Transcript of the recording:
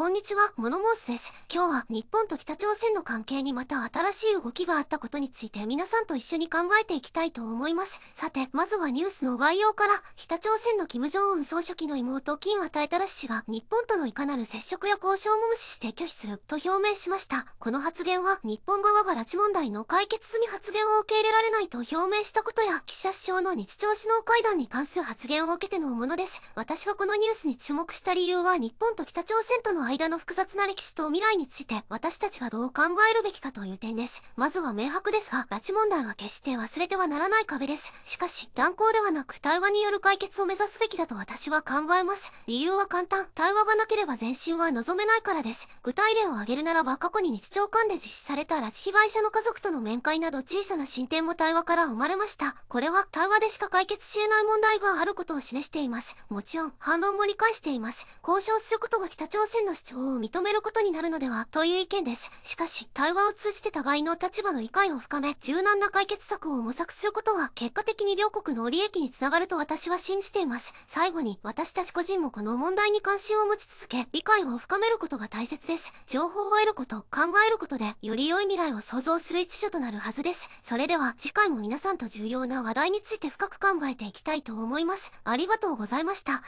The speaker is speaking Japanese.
こんにちは、モノモースです。今日は日本と北朝鮮の関係にまた新しい動きがあったことについて皆さんと一緒に考えていきたいと思います。さて、まずはニュースの概要から、北朝鮮の金正恩総書記の妹金与えたら氏が日本とのいかなる接触や交渉も無視して拒否すると表明しました。この発言は日本側が拉致問題の解決済み発言を受け入れられないと表明したことや、記者首相の日朝首脳会談に関する発言を受けてのものです。私がこのニュースに注目した理由は日本と北朝鮮との間の複雑な歴史と未来について私たちがどう考えるべきかという点です。まずは明白ですが、拉致問題は決して忘れてはならない壁です。しかし、断交ではなく対話による解決を目指すべきだと私は考えます。理由は簡単。対話がなければ前進は望めないからです。具体例を挙げるならば過去に日朝間で実施された拉致被害者の家族との面会など小さな進展も対話から生まれました。これは対話でしか解決し得ない問題があることを示しています。もちろん、反論も理解しています。交渉することが北朝鮮の主張を認めることになるのではという意見です。しかし、対話を通じて互いの立場の理解を深め、柔軟な解決策を模索することは、結果的に両国の利益につながると私は信じています。最後に、私たち個人もこの問題に関心を持ち続け、理解を深めることが大切です。情報を得ること、考えることで、より良い未来を創造する一助となるはずです。それでは、次回も皆さんと重要な話題について深く考えていきたいと思います。ありがとうございました。